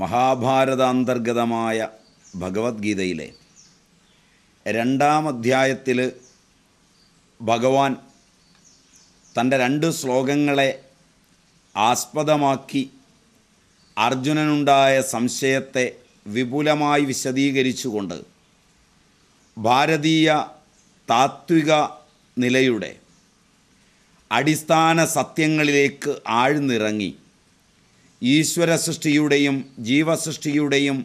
മഹാഭാരതാന്തർഗതമായ ഭഗവത്ഗീതയിലെ രണ്ടാം അധ്യായത്തിൽ ഭഗവാൻ തൻ്റെ രണ്ട് ശ്ലോകങ്ങളെ ആസ്പദമാക്കി അർജുനനുണ്ടായ സംശയത്തെ വിപുലമായി വിശദീകരിച്ചുകൊണ്ട് ഭാരതീയ താത്വിക നിലയുടെ അടിസ്ഥാന സത്യങ്ങളിലേക്ക് ആഴ്ന്നിറങ്ങി ഈശ്വര സൃഷ്ടിയുടെയും ജീവസൃഷ്ടിയുടെയും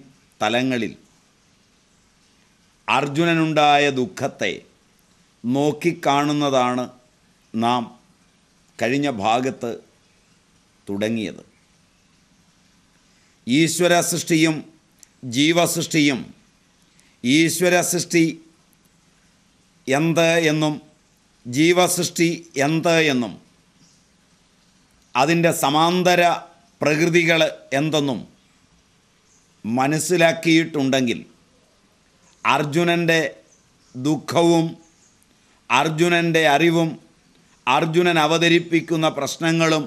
തലങ്ങളിൽ അർജുനനുണ്ടായ ദുഃഖത്തെ നോക്കിക്കാണുന്നതാണ് നാം കഴിഞ്ഞ ഭാഗത്ത് തുടങ്ങിയത് ഈശ്വര സൃഷ്ടിയും ജീവസൃഷ്ടിയും ഈശ്വര സൃഷ്ടി എന്ത് എന്നും ജീവസൃഷ്ടി എന്ത് എന്നും അതിൻ്റെ സമാന്തര പ്രകൃതികൾ എന്തെന്നും മനസ്സിലാക്കിയിട്ടുണ്ടെങ്കിൽ അർജുനൻ്റെ ദുഃഖവും അർജുനൻ്റെ അറിവും അർജുനൻ അവതരിപ്പിക്കുന്ന പ്രശ്നങ്ങളും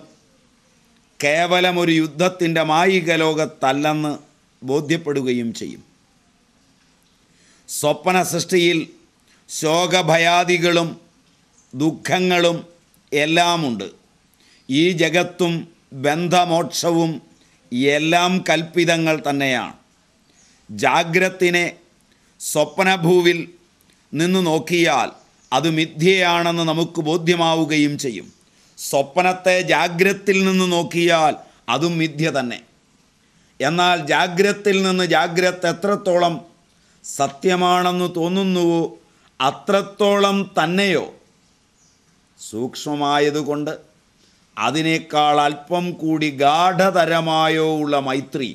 കേവലം ഒരു യുദ്ധത്തിൻ്റെ മായിക ലോകത്തല്ലെന്ന് ബോധ്യപ്പെടുകയും ചെയ്യും സ്വപ്ന സൃഷ്ടിയിൽ ശോകഭയാദികളും ദുഃഖങ്ങളും എല്ലാമുണ്ട് ഈ ജഗത്തും ബന്ധമോക്ഷവും എല്ലാം കൽപ്പിതങ്ങൾ തന്നെയാണ് ജാഗ്രത്തിനെ സ്വപ്നഭൂവിൽ നിന്ന് നോക്കിയാൽ അത് മിഥ്യയാണെന്ന് നമുക്ക് ബോധ്യമാവുകയും ചെയ്യും സ്വപ്നത്തെ ജാഗ്രത്തിൽ നിന്ന് നോക്കിയാൽ അതും മിഥ്യ തന്നെ എന്നാൽ ജാഗ്രത്തിൽ നിന്ന് ജാഗ്രത എത്രത്തോളം സത്യമാണെന്ന് തോന്നുന്നുവോ അത്രത്തോളം തന്നെയോ സൂക്ഷ്മമായതുകൊണ്ട് അതിനേക്കാൾ അല്പം കൂടി ഗാഠതരമായോ ഉള്ള മൈത്രി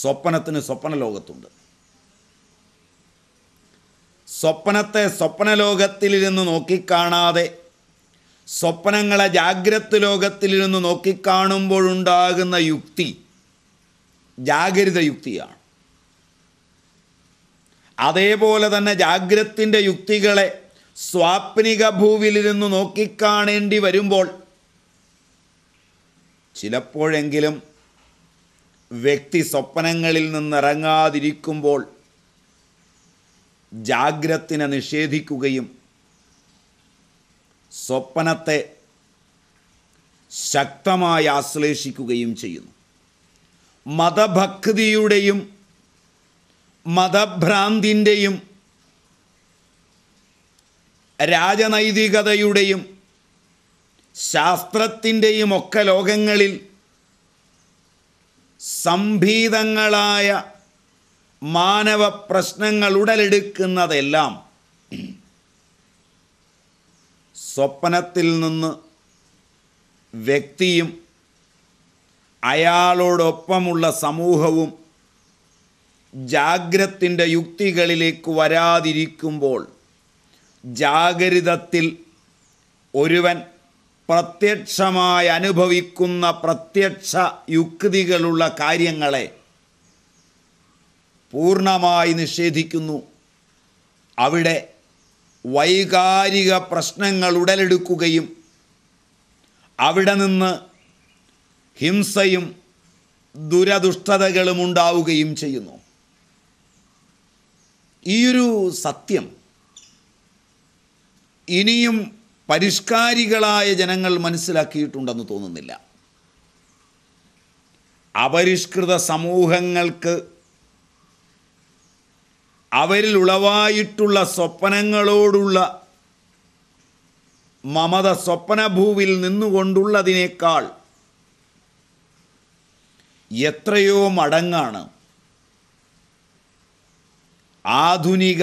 സ്വപ്നത്തിന് സ്വപ്നലോകത്തുണ്ട് സ്വപ്നത്തെ സ്വപ്നലോകത്തിലിരുന്ന് നോക്കിക്കാണാതെ സ്വപ്നങ്ങളെ ജാഗ്രത് ലോകത്തിലിരുന്ന് നോക്കിക്കാണുമ്പോഴുണ്ടാകുന്ന യുക്തി ജാഗ്രത യുക്തിയാണ് അതേപോലെ തന്നെ ജാഗ്രത്തിൻ്റെ യുക്തികളെ സ്വാപ്നിക ഭൂവിലിരുന്ന് നോക്കിക്കാണേണ്ടി വരുമ്പോൾ ചിലപ്പോഴെങ്കിലും വ്യക്തി സ്വപ്നങ്ങളിൽ നിന്നിറങ്ങാതിരിക്കുമ്പോൾ ജാഗ്രത്തിനെ നിഷേധിക്കുകയും സ്വപ്നത്തെ ശക്തമായി ആശ്ലേഷിക്കുകയും ചെയ്യുന്നു മതഭക്തിയുടെയും മതഭ്രാന്തിൻ്റെയും രാജനൈതികതയുടെയും ശാസ്ത്രത്തിൻ്റെയും ഒക്കെ ലോകങ്ങളിൽ സംഭീതങ്ങളായ മാനവ പ്രശ്നങ്ങൾ ഉടലെടുക്കുന്നതെല്ലാം സ്വപ്നത്തിൽ നിന്ന് വ്യക്തിയും അയാളോടൊപ്പമുള്ള സമൂഹവും ജാഗ്രത്തിൻ്റെ യുക്തികളിലേക്ക് വരാതിരിക്കുമ്പോൾ ജാഗരിതത്തിൽ ഒരുവൻ പ്രത്യക്ഷമായി അനുഭവിക്കുന്ന പ്രത്യക്ഷ യുക്തികളുള്ള കാര്യങ്ങളെ പൂർണ്ണമായി നിഷേധിക്കുന്നു അവിടെ വൈകാരിക പ്രശ്നങ്ങൾ ഉടലെടുക്കുകയും അവിടെ നിന്ന് ഹിംസയും ദുരദുഷ്ടതകളും ഉണ്ടാവുകയും ചെയ്യുന്നു ഈയൊരു സത്യം ഇനിയും പരിഷ്കാരികളായ ജനങ്ങൾ മനസ്സിലാക്കിയിട്ടുണ്ടെന്ന് തോന്നുന്നില്ല അപരിഷ്കൃത സമൂഹങ്ങൾക്ക് അവരിൽ ഉളവായിട്ടുള്ള സ്വപ്നങ്ങളോടുള്ള മമത സ്വപ്നഭൂവിൽ നിന്നുകൊണ്ടുള്ളതിനേക്കാൾ എത്രയോ മടങ്ങാണ് ആധുനിക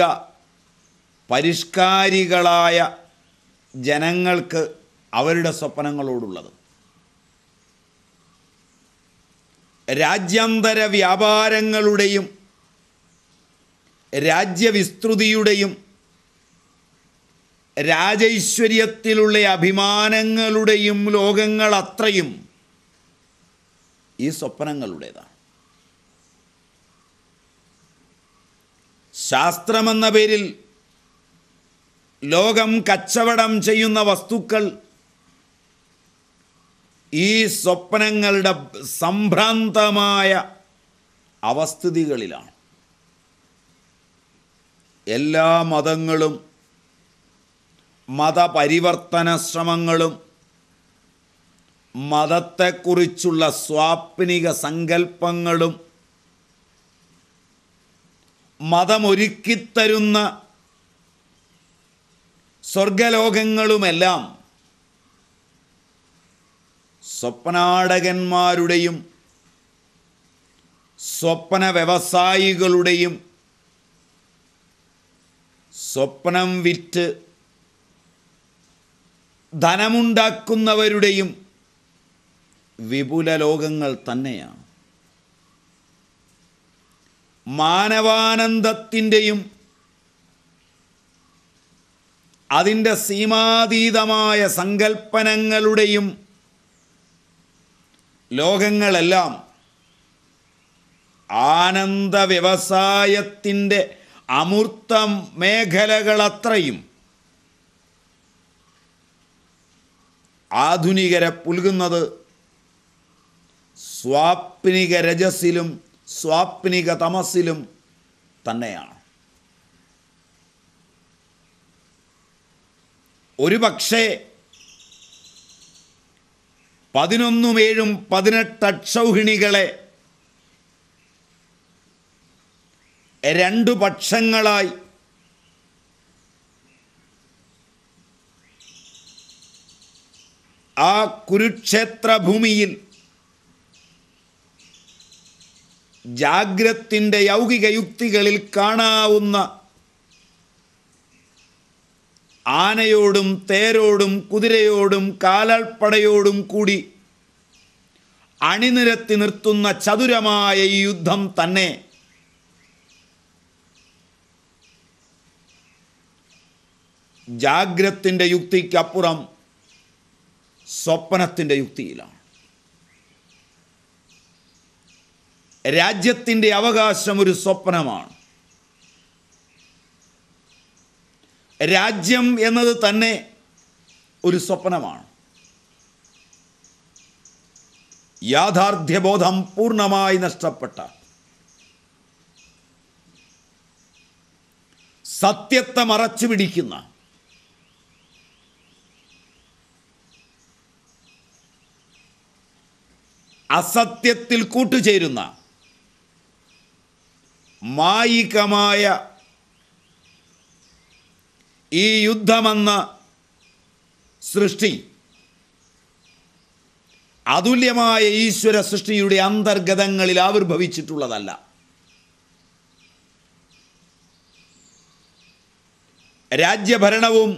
പരിഷ്കാരികളായ ജനങ്ങൾക്ക് അവരുടെ സ്വപ്നങ്ങളോടുള്ളത് രാജ്യാന്തര വ്യാപാരങ്ങളുടെയും രാജ്യവിസ്തൃതിയുടെയും രാജൈശ്വര്യത്തിലുള്ള അഭിമാനങ്ങളുടെയും ലോകങ്ങൾ അത്രയും ഈ സ്വപ്നങ്ങളുടേതാണ് ശാസ്ത്രമെന്ന പേരിൽ ലോകം കച്ചവടം ചെയ്യുന്ന വസ്തുക്കൾ ഈ സ്വപ്നങ്ങളുടെ സംഭ്രാന്തമായ അവസ്ഥിതികളിലാണ് എല്ലാ മതങ്ങളും മതപരിവർത്തന ശ്രമങ്ങളും മതത്തെക്കുറിച്ചുള്ള സ്വാപ്നിക സങ്കല്പങ്ങളും മതമൊരുക്കിത്തരുന്ന സ്വർഗലോകങ്ങളുമെല്ലാം സ്വപ്നാടകന്മാരുടെയും സ്വപ്ന വ്യവസായികളുടെയും സ്വപ്നം വിറ്റ് ധനമുണ്ടാക്കുന്നവരുടെയും വിപുല ലോകങ്ങൾ തന്നെയാണ് മാനവാനന്ദത്തിൻ്റെയും അതിൻ്റെ സീമാതീതമായ സങ്കല്പനങ്ങളുടെയും ലോകങ്ങളെല്ലാം ആനന്ദ വ്യവസായത്തിൻ്റെ അമൂർത്ത മേഖലകളത്രയും ആധുനികരെ പുൽകുന്നത് സ്വാപ്നിക രജസിലും സ്വാപ്നിക തമസിലും തന്നെയാണ് ഒരു പക്ഷേ പതിനൊന്നും ഏഴും പതിനെട്ട് അക്ഷൗഹിണികളെ രണ്ടു പക്ഷങ്ങളായി ആ കുരുക്ഷേത്ര ഭൂമിയിൽ ജാഗ്രത്തിൻ്റെ യൗകിക യുക്തികളിൽ കാണാവുന്ന ആനയോടും തേരോടും കുതിരയോടും കാലാൾപ്പടയോടും കൂടി അണിനിരത്തി നിർത്തുന്ന ചതുരമായ ഈ യുദ്ധം തന്നെ ജാഗ്രത്തിൻ്റെ യുക്തിക്കപ്പുറം സ്വപ്നത്തിൻ്റെ യുക്തിയിലാണ് രാജ്യത്തിൻ്റെ അവകാശം ഒരു സ്വപ്നമാണ് രാജ്യം എന്നത് തന്നെ ഒരു സ്വപ്നമാണ് യാഥാർത്ഥ്യബോധം പൂർണ്ണമായി നഷ്ടപ്പെട്ട സത്യത്തെ മറച്ചു പിടിക്കുന്ന അസത്യത്തിൽ കൂട്ടുചേരുന്ന മായികമായ ഈ യുദ്ധമെന്ന സൃഷ്ടി അതുല്യമായ ഈശ്വര സൃഷ്ടിയുടെ അന്തർഗതങ്ങളിൽ ആവിർഭവിച്ചിട്ടുള്ളതല്ല രാജ്യഭരണവും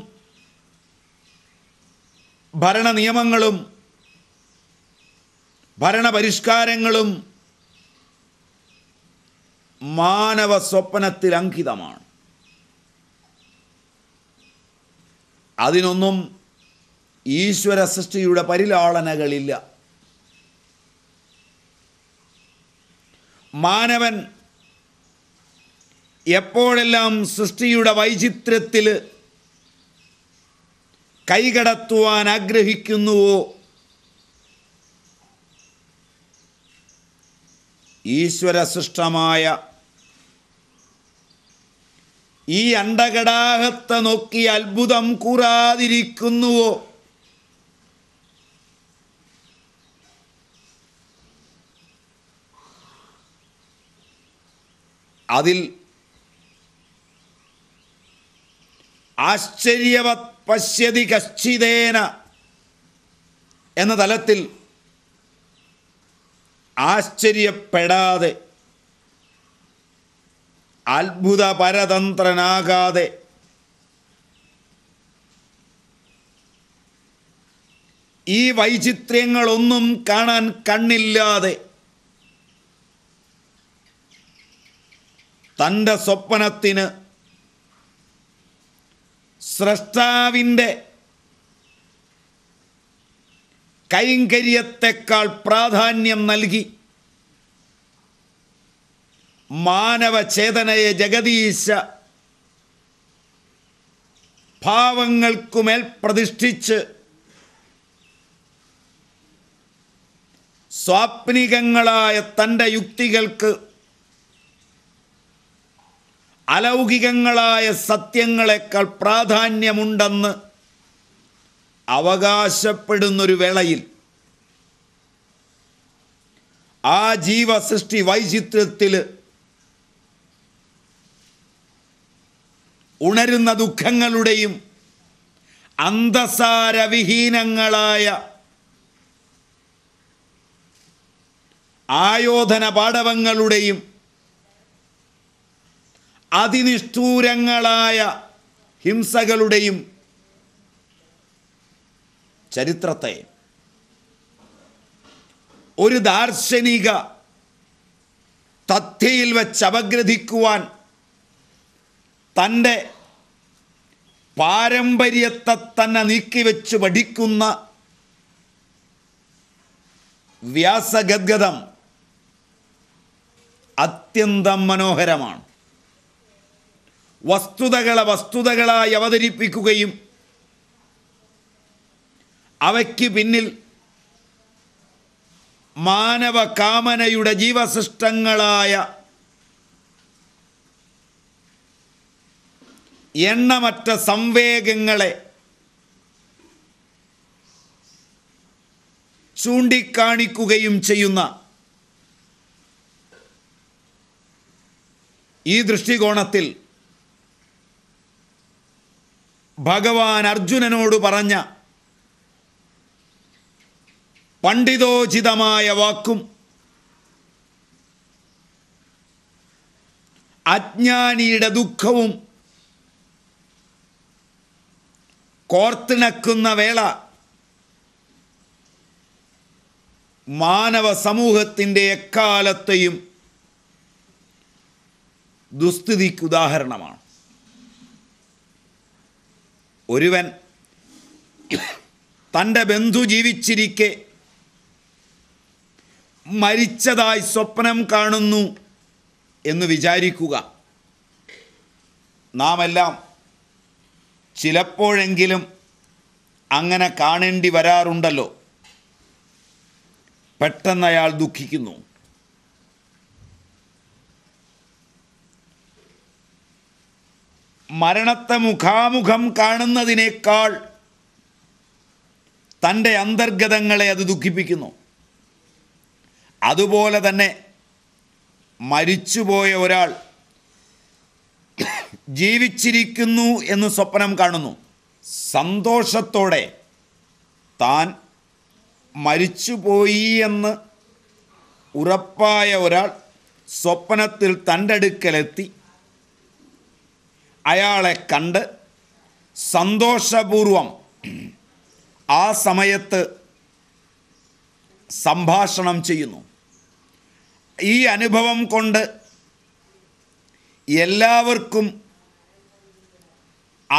ഭരണനിയമങ്ങളും നിയമങ്ങളും ഭരണപരിഷ്കാരങ്ങളും മാനവ സ്വപ്നത്തിൽ അങ്കിതമാണ് അതിനൊന്നും ഈശ്വര സൃഷ്ടിയുടെ പരിലാളനകളില്ല മാനവൻ എപ്പോഴെല്ലാം സൃഷ്ടിയുടെ വൈചിത്ര്യത്തിൽ കൈകടത്തുവാൻ ആഗ്രഹിക്കുന്നുവോ ഈശ്വര സൃഷ്ടമായ ഈ അണ്ടകടാഹത്തെ നോക്കി അത്ഭുതം കൂറാതിരിക്കുന്നുവോ അതിൽ ആശ്ചര്യവത് പശ്യതി കശ്ചിതേന എന്ന തലത്തിൽ ആശ്ചര്യപ്പെടാതെ അത്ഭുത പരതന്ത്രനാകാതെ ഈ വൈചിത്ര്യങ്ങളൊന്നും കാണാൻ കണ്ണില്ലാതെ തൻ്റെ സ്വപ്നത്തിന് സ്രഷ്ടാവിൻ്റെ കൈങ്കര്യത്തെക്കാൾ പ്രാധാന്യം നൽകി മാനവചേതനയെ ജഗതീശ ഭാവങ്ങൾക്കുമേൽ പ്രതിഷ്ഠിച്ച് സ്വാപ്നികങ്ങളായ തൻ്റെ യുക്തികൾക്ക് അലൗകികങ്ങളായ സത്യങ്ങളെക്കാൾ പ്രാധാന്യമുണ്ടെന്ന് അവകാശപ്പെടുന്നൊരു വേളയിൽ ആ ജീവസൃഷ്ടി വൈചിത്ര്യത്തിൽ ഉണരുന്ന ദുഃഖങ്ങളുടെയും അന്തസാരവിഹീനങ്ങളായ ആയോധന പാടവങ്ങളുടെയും അതിനിഷ്ഠൂരങ്ങളായ ഹിംസകളുടെയും ചരിത്രത്തെ ഒരു ദാർശനിക തത്തയിൽ വെച്ച് അപഗ്രഥിക്കുവാൻ തൻ്റെ പാരമ്പര്യത്തെ തന്നെ നീക്കിവെച്ച് പഠിക്കുന്ന വ്യാസഗദ്ഗതം അത്യന്തം മനോഹരമാണ് വസ്തുതകളെ വസ്തുതകളായി അവതരിപ്പിക്കുകയും അവയ്ക്ക് പിന്നിൽ മാനവകാമനയുടെ ജീവശിഷ്ടങ്ങളായ എണ്ണമറ്റ സംവേഗങ്ങളെ ചൂണ്ടിക്കാണിക്കുകയും ചെയ്യുന്ന ഈ ദൃഷ്ടികോണത്തിൽ ഭഗവാൻ അർജുനനോട് പറഞ്ഞ പണ്ഡിതോചിതമായ വാക്കും അജ്ഞാനിയുടെ ദുഃഖവും കോർത്തിണക്കുന്ന വേള മാനവ സമൂഹത്തിൻ്റെ എക്കാലത്തെയും ദുസ്ഥിതിക്ക് ഉദാഹരണമാണ് ഒരുവൻ തൻ്റെ ബന്ധു ജീവിച്ചിരിക്കെ മരിച്ചതായി സ്വപ്നം കാണുന്നു എന്ന് വിചാരിക്കുക നാമെല്ലാം ചിലപ്പോഴെങ്കിലും അങ്ങനെ കാണേണ്ടി വരാറുണ്ടല്ലോ പെട്ടെന്ന് അയാൾ ദുഃഖിക്കുന്നു മരണത്തെ മുഖാമുഖം കാണുന്നതിനേക്കാൾ തൻ്റെ അന്തർഗതങ്ങളെ അത് ദുഃഖിപ്പിക്കുന്നു അതുപോലെ തന്നെ മരിച്ചുപോയ ഒരാൾ ജീവിച്ചിരിക്കുന്നു എന്ന് സ്വപ്നം കാണുന്നു സന്തോഷത്തോടെ താൻ മരിച്ചുപോയി എന്ന് ഉറപ്പായ ഒരാൾ സ്വപ്നത്തിൽ തൻ്റെ അടുക്കലെത്തി അയാളെ കണ്ട് സന്തോഷപൂർവം ആ സമയത്ത് സംഭാഷണം ചെയ്യുന്നു ഈ അനുഭവം കൊണ്ട് എല്ലാവർക്കും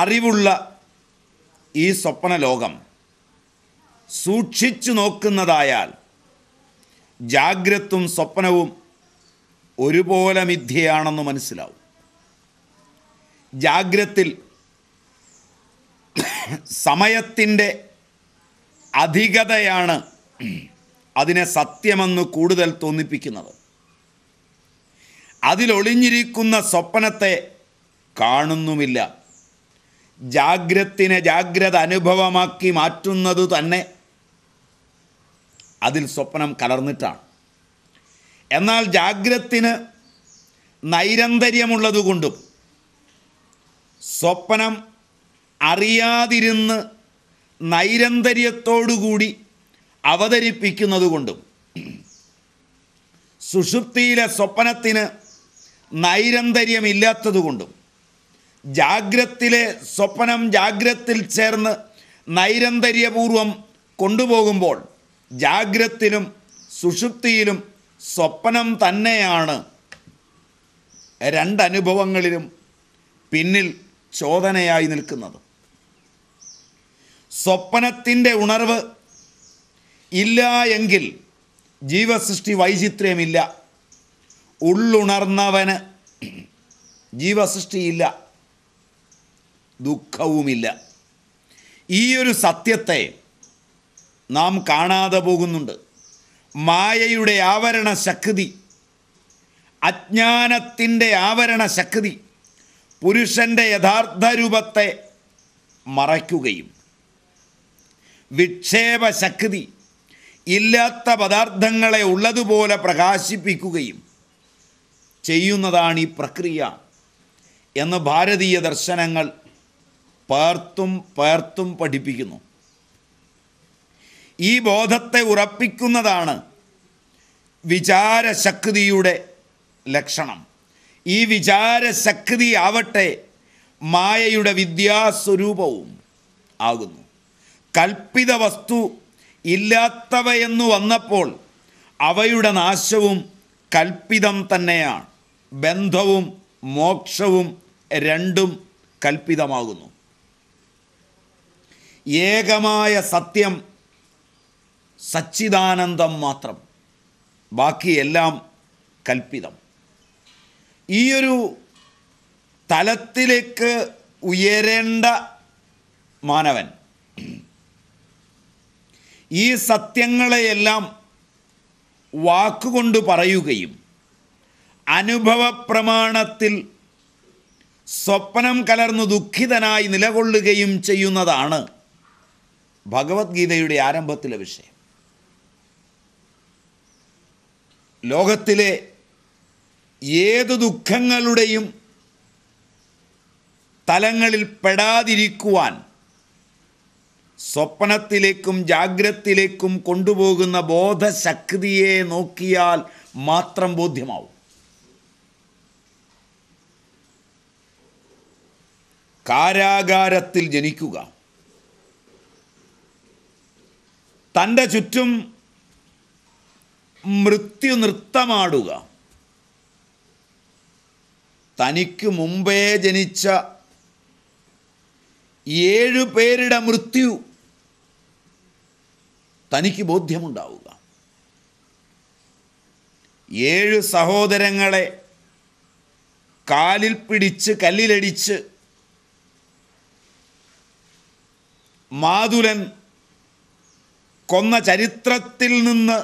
അറിവുള്ള ഈ സ്വപ്ന ലോകം സൂക്ഷിച്ചു നോക്കുന്നതായാൽ ജാഗ്രത്തും സ്വപ്നവും ഒരുപോലെ മിഥ്യയാണെന്ന് മനസ്സിലാവും ജാഗ്രത്തിൽ സമയത്തിൻ്റെ അധികതയാണ് അതിനെ സത്യമെന്ന് കൂടുതൽ തോന്നിപ്പിക്കുന്നത് അതിലൊളിഞ്ഞിരിക്കുന്ന സ്വപ്നത്തെ കാണുന്നുമില്ല ജാഗ്രത്തിനെ ജാഗ്രത അനുഭവമാക്കി മാറ്റുന്നത് തന്നെ അതിൽ സ്വപ്നം കലർന്നിട്ടാണ് എന്നാൽ ജാഗ്രത്തിന് നൈരന്തര്യമുള്ളതുകൊണ്ടും സ്വപ്നം അറിയാതിരുന്ന് നൈരന്തര്യത്തോടുകൂടി അവതരിപ്പിക്കുന്നതുകൊണ്ടും സുഷുപ്തിയിലെ സ്വപ്നത്തിന് നൈരന്തര്യമില്ലാത്തതുകൊണ്ടും ജാഗ്രത്തിലെ സ്വപ്നം ജാഗ്രത്തിൽ ചേർന്ന് നൈരന്തര്യപൂർവം കൊണ്ടുപോകുമ്പോൾ ജാഗ്രത്തിലും സുഷുപ്തിയിലും സ്വപ്നം തന്നെയാണ് രണ്ടനുഭവങ്ങളിലും പിന്നിൽ ചോദനയായി നിൽക്കുന്നത് സ്വപ്നത്തിൻ്റെ ഉണർവ് ഇല്ല എങ്കിൽ ജീവസൃഷ്ടി വൈചിത്ര്യമില്ല ഉള്ളുണർന്നവന് ജീവസൃഷ്ടിയില്ല ദുഃഖവുമില്ല ഈ ഒരു സത്യത്തെ നാം കാണാതെ പോകുന്നുണ്ട് മായയുടെ ആവരണ ശക്തി അജ്ഞാനത്തിൻ്റെ ആവരണ ശക്തി പുരുഷൻ്റെ യഥാർത്ഥ രൂപത്തെ മറയ്ക്കുകയും വിക്ഷേപ ശക്തി ഇല്ലാത്ത പദാർത്ഥങ്ങളെ ഉള്ളതുപോലെ പ്രകാശിപ്പിക്കുകയും ചെയ്യുന്നതാണ് ഈ പ്രക്രിയ എന്ന് ഭാരതീയ ദർശനങ്ങൾ പാർത്തും പാർത്തും പഠിപ്പിക്കുന്നു ഈ ബോധത്തെ ഉറപ്പിക്കുന്നതാണ് വിചാരശക്തിയുടെ ലക്ഷണം ഈ ആവട്ടെ മായയുടെ വിദ്യാസ്വരൂപവും ആകുന്നു കൽപ്പിത വസ്തു ഇല്ലാത്തവയെന്നു വന്നപ്പോൾ അവയുടെ നാശവും കൽപ്പിതം തന്നെയാണ് ബന്ധവും മോക്ഷവും രണ്ടും കൽപ്പിതമാകുന്നു ഏകമായ സത്യം സച്ചിദാനന്ദം മാത്രം ബാക്കിയെല്ലാം കൽപ്പിതം ഈയൊരു തലത്തിലേക്ക് ഉയരേണ്ട മാനവൻ ഈ സത്യങ്ങളെയെല്ലാം വാക്കുകൊണ്ട് പറയുകയും അനുഭവ പ്രമാണത്തിൽ സ്വപ്നം കലർന്നു ദുഃഖിതനായി നിലകൊള്ളുകയും ചെയ്യുന്നതാണ് ഭഗവത്ഗീതയുടെ ആരംഭത്തിലെ വിഷയം ലോകത്തിലെ ഏത് ദുഃഖങ്ങളുടെയും തലങ്ങളിൽ പെടാതിരിക്കുവാൻ സ്വപ്നത്തിലേക്കും ജാഗ്രത്തിലേക്കും കൊണ്ടുപോകുന്ന ബോധശക്തിയെ നോക്കിയാൽ മാത്രം ബോധ്യമാവും കാരാഗാരത്തിൽ ജനിക്കുക തൻ്റെ ചുറ്റും മൃത്യു നൃത്തമാടുക തനിക്ക് മുമ്പേ ജനിച്ച ഏഴു പേരുടെ മൃത്യു തനിക്ക് ബോധ്യമുണ്ടാവുക ഏഴ് സഹോദരങ്ങളെ കാലിൽ പിടിച്ച് കല്ലിലടിച്ച് മാതുലൻ കൊന്ന ചരിത്രത്തിൽ നിന്ന്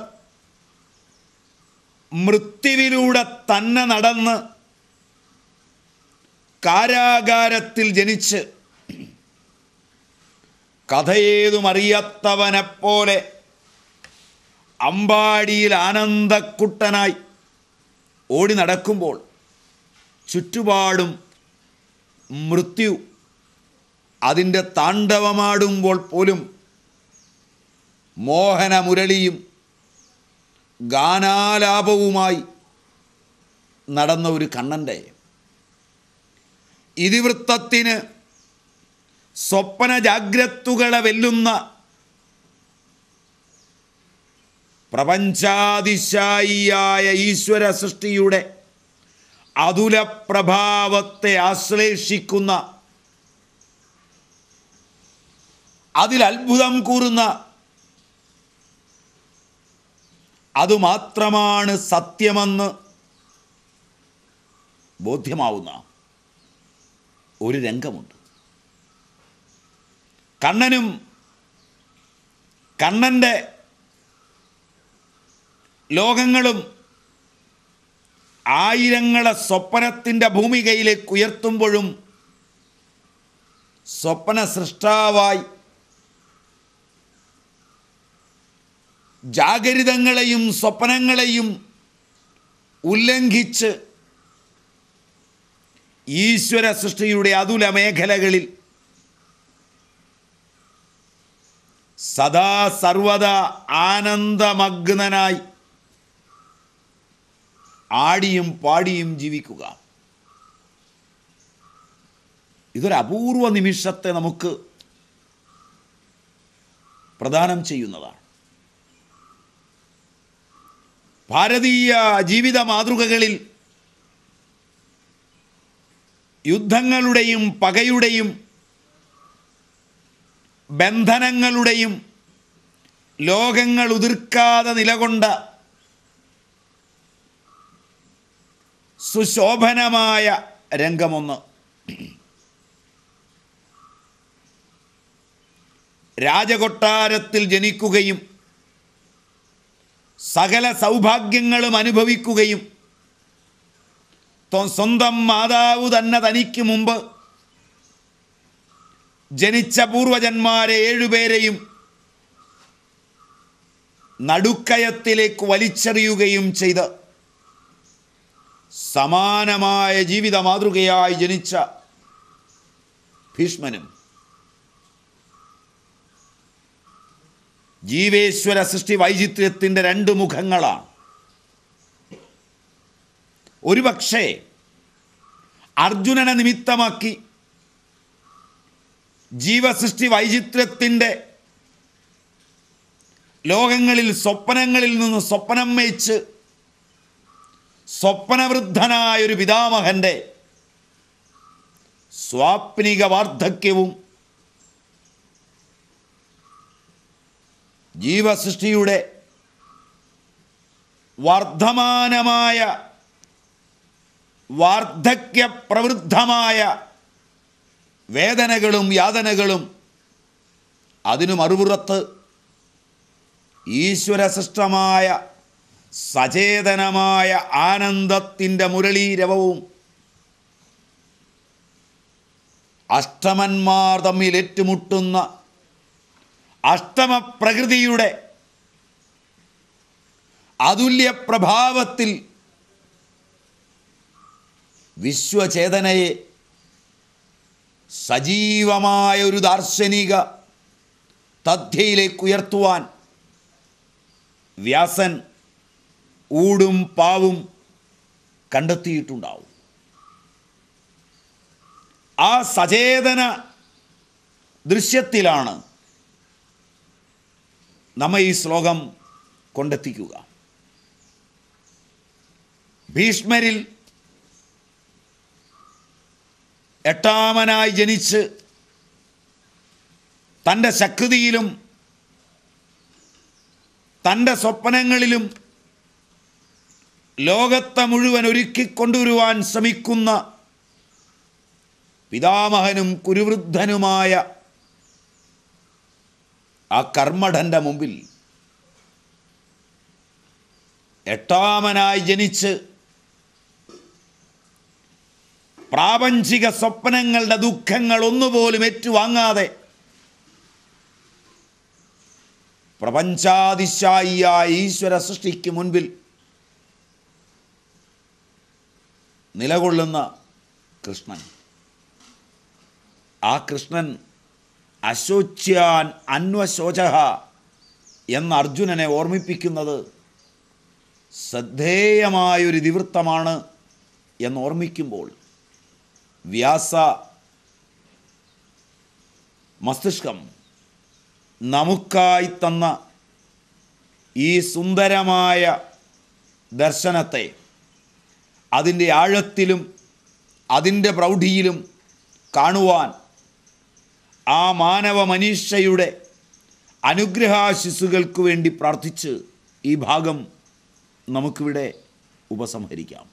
മൃത്യുവിലൂടെ തന്നെ നടന്ന് കാരാഗാരത്തിൽ ജനിച്ച് കഥയേതുമറിയാത്തവനെപ്പോലെ അമ്പാടിയിൽ ആനന്ദക്കുട്ടനായി ഓടി നടക്കുമ്പോൾ ചുറ്റുപാടും മൃത്യു അതിൻ്റെ താണ്ഡവമാടുമ്പോൾ പോലും മോഹന മുരളിയും ഗാനാലാപവുമായി നടന്ന ഒരു കണ്ണൻ്റെ ഇതിവൃത്തത്തിന് സ്വപ്ന ജാഗ്രത്തുകളെ വെല്ലുന്ന പ്രപഞ്ചാതിശായിയായ ഈശ്വര സൃഷ്ടിയുടെ അതുലപ്രഭാവത്തെ ആശ്ലേഷിക്കുന്ന അതിൽ കൂറുന്ന അതുമാത്രമാണ് സത്യമെന്ന് ബോധ്യമാവുന്ന ഒരു രംഗമുണ്ട് കണ്ണനും കണ്ണൻ്റെ ലോകങ്ങളും ആയിരങ്ങളെ സ്വപ്നത്തിൻ്റെ ഭൂമികയിലേക്ക് ഉയർത്തുമ്പോഴും സ്വപ്ന സൃഷ്ടാവായി ജാഗരിതങ്ങളെയും സ്വപ്നങ്ങളെയും ഉല്ലംഘിച്ച് ഈശ്വര സൃഷ്ടിയുടെ അതുല മേഖലകളിൽ സദാ സർവദ ആനന്ദമഗ്നനായി ആടിയും പാടിയും ജീവിക്കുക ഇതൊരു അപൂർവ നിമിഷത്തെ നമുക്ക് പ്രദാനം ചെയ്യുന്നതാണ് ഭാരതീയ ജീവിത മാതൃകകളിൽ യുദ്ധങ്ങളുടെയും പകയുടെയും ബന്ധനങ്ങളുടെയും ലോകങ്ങൾ ഉതിർക്കാതെ നിലകൊണ്ട സുശോഭനമായ രംഗമൊന്ന് രാജകൊട്ടാരത്തിൽ ജനിക്കുകയും സകല സൗഭാഗ്യങ്ങളും അനുഭവിക്കുകയും സ്വന്തം മാതാവ് തന്നെ തനിക്ക് മുമ്പ് ജനിച്ച പൂർവജന്മാരെ ഏഴുപേരെയും നടുക്കയത്തിലേക്ക് വലിച്ചെറിയുകയും ചെയ്ത് സമാനമായ ജീവിത മാതൃകയായി ജനിച്ച ഭീഷ്മനും ജീവേശ്വര സൃഷ്ടി വൈചിത്ര്യത്തിൻ്റെ രണ്ട് മുഖങ്ങളാണ് ഒരുപക്ഷേ അർജുനനെ നിമിത്തമാക്കി ജീവസൃഷ്ടി വൈചിത്ര്യത്തിൻ്റെ ലോകങ്ങളിൽ സ്വപ്നങ്ങളിൽ നിന്ന് സ്വപ്നം വെച്ച് സ്വപ്നവൃദ്ധനായൊരു പിതാമഹൻ്റെ സ്വാപ്നിക വാർദ്ധക്യവും ജീവസൃഷ്ടിയുടെ വർദ്ധമാനമായ വാർദ്ധക്യപ്രവൃദ്ധമായ വേദനകളും യാതനകളും അതിനു മറുപുറത്ത് ഈശ്വരസൃഷ്ടമായ സചേതനമായ ആനന്ദത്തിൻ്റെ മുരളീരവവും അഷ്ടമന്മാർ തമ്മിൽ ഏറ്റുമുട്ടുന്ന അഷ്ടമ പ്രകൃതിയുടെ അതുല്യ പ്രഭാവത്തിൽ വിശ്വചേതനയെ സജീവമായ ഒരു ദാർശനിക തദ്ധ്യയിലേക്ക് ഉയർത്തുവാൻ വ്യാസൻ ഊടും പാവും കണ്ടെത്തിയിട്ടുണ്ടാവും ആ സചേതന ദൃശ്യത്തിലാണ് നമ്മ ഈ ശ്ലോകം കൊണ്ടെത്തിക്കുക ഭീഷ്മരിൽ എട്ടാമനായി ജനിച്ച് തൻ്റെ ശക്തിയിലും തൻ്റെ സ്വപ്നങ്ങളിലും ലോകത്തെ മുഴുവൻ ഒരുക്കിക്കൊണ്ടുവരുവാൻ ശ്രമിക്കുന്ന പിതാമഹനും കുരുവൃദ്ധനുമായ ആ കർമ്മഠൻ്റെ മുമ്പിൽ എട്ടാമനായി ജനിച്ച് പ്രാപഞ്ചിക സ്വപ്നങ്ങളുടെ ദുഃഖങ്ങൾ ഒന്നുപോലും ഏറ്റുവാങ്ങാതെ പ്രപഞ്ചാതിശായിയായ ഈശ്വര സൃഷ്ടിക്ക് മുൻപിൽ നിലകൊള്ളുന്ന കൃഷ്ണൻ ആ കൃഷ്ണൻ അശോച്യാൻ അന്വശോച എന്ന് അർജുനനെ ഓർമ്മിപ്പിക്കുന്നത് ശ്രദ്ധേയമായൊരു ഇതിവൃത്തമാണ് എന്ന് ഓർമ്മിക്കുമ്പോൾ വ്യാസ മസ്തിഷ്കം നമുക്കായി തന്ന ഈ സുന്ദരമായ ദർശനത്തെ അതിൻ്റെ ആഴത്തിലും അതിൻ്റെ പ്രൗഢിയിലും കാണുവാൻ ആ മാനവ മനീഷയുടെ അനുഗ്രഹാശിസുകൾക്ക് വേണ്ടി പ്രാർത്ഥിച്ച് ഈ ഭാഗം നമുക്കിവിടെ ഉപസംഹരിക്കാം